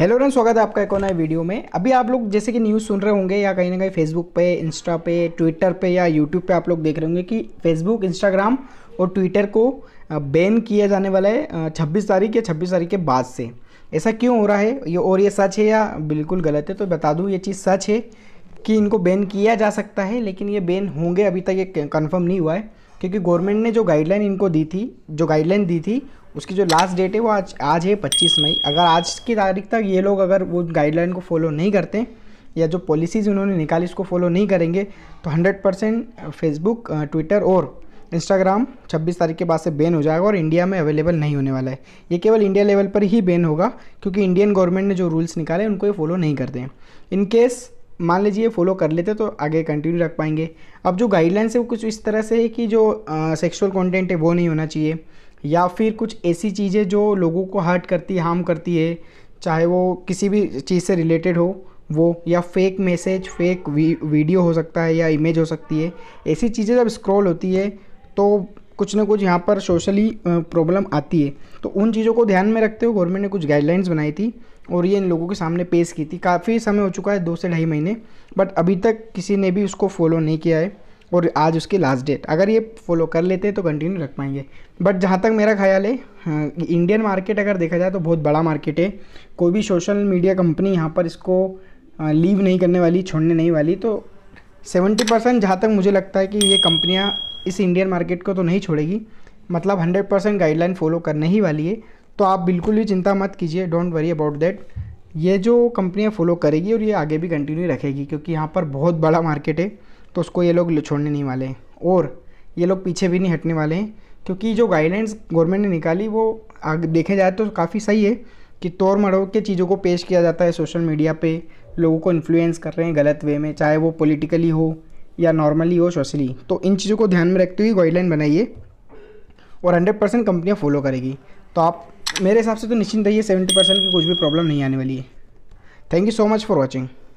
hello run स्वागत है आपका एक और नए वीडियो में अभी आप लोग जैसे कि न्यूज़ सुन रहे होंगे या कहीं ना कहीं फेसबुक पे इंस्टा पे ट्विटर पे या यूट्यूब पे आप लोग देख रहे होंगे कि फेसबुक इंस्टाग्राम और ट्विटर को बैन किया जाने वाला है छब्बीस तारीख या छब्बीस तारीख के बाद से ऐसा क्यों हो रहा है ये और ये सच है या बिल्कुल गलत है तो बता दूँ ये चीज़ सच है कि इनको बैन किया जा सकता है लेकिन ये बैन होंगे अभी तक ये कन्फर्म नहीं हुआ है क्योंकि गवर्नमेंट ने जो गाइडलाइन इनको दी थी जो गाइडलाइन दी थी उसकी जो लास्ट डेट है वो आज आज है पच्चीस मई अगर आज की तारीख तक ये लोग अगर वो गाइडलाइन को फॉलो नहीं करते या जो पॉलिसीज़ उन्होंने निकाली उसको फॉलो नहीं करेंगे तो हंड्रेड परसेंट फेसबुक ट्विटर और इंस्टाग्राम 26 तारीख के बाद से बैन हो जाएगा और इंडिया में अवेलेबल नहीं होने वाला है ये केवल इंडिया लेवल पर ही बैन होगा क्योंकि इंडियन गवर्नमेंट ने जो रूल्स निकाले उनको ये फॉलो नहीं करते हैं इन केस मान लीजिए फॉलो कर लेते तो आगे कंटिन्यू रख पाएंगे अब जो गाइडलाइंस है वो कुछ इस तरह से है कि जो सेक्सुअल कंटेंट है वो नहीं होना चाहिए या फिर कुछ ऐसी चीज़ें जो लोगों को हर्ट करती हार्म करती है चाहे वो किसी भी चीज़ से रिलेटेड हो वो या फेक मैसेज फेक वीडियो हो सकता है या इमेज हो सकती है ऐसी चीज़ें जब स्क्रॉल होती है तो कुछ ना कुछ यहाँ पर सोशली प्रॉब्लम आती है तो उन चीज़ों को ध्यान में रखते हुए गवर्नमेंट ने कुछ गाइडलाइंस बनाई थी और ये इन लोगों के सामने पेश की थी काफ़ी समय हो चुका है दो से ढाई महीने बट अभी तक किसी ने भी उसको फॉलो नहीं किया है और आज उसकी लास्ट डेट अगर ये फॉलो कर लेते हैं तो कंटिन्यू रख पाएंगे बट जहाँ तक मेरा ख्याल है इंडियन हाँ, मार्केट अगर देखा जाए तो बहुत बड़ा मार्केट है कोई भी सोशल मीडिया कंपनी यहाँ पर इसको लीव नहीं करने वाली छोड़ने नहीं वाली तो सेवेंटी परसेंट जहाँ तक मुझे लगता है कि ये कंपनियाँ इस इंडियन मार्केट को तो नहीं छोड़ेगी मतलब हंड्रेड परसेंट गाइडलाइन फॉलो करने ही वाली है तो आप बिल्कुल भी चिंता मत कीजिए डोंट वरी अबाउट दैट ये जो कंपनियाँ फॉलो करेगी और ये आगे भी कंटिन्यू रखेगी क्योंकि यहाँ पर बहुत बड़ा मार्केट है तो उसको ये लोग छोड़ने नहीं वाले और ये लोग पीछे भी नहीं हटने वाले हैं क्योंकि जो गाइडलाइंस गवर्नमेंट ने निकाली वो आगे देखे जाए तो काफ़ी सही है कि तोड़ मड़ो के चीज़ों को पेश किया जाता है सोशल मीडिया पे लोगों को इन्फ्लुएंस कर रहे हैं गलत वे में चाहे वो पॉलिटिकली हो या नॉर्मली हो सोशली तो इन चीज़ों को ध्यान में रखते हुए गाइडलाइन बनाइए और हंड्रेड परसेंट कंपनियाँ फॉलो करेगी तो आप मेरे हिसाब से तो निश्चिंत रहिए सेवेंटी परसेंट की कुछ भी प्रॉब्लम नहीं आने वाली है thank you so much for watching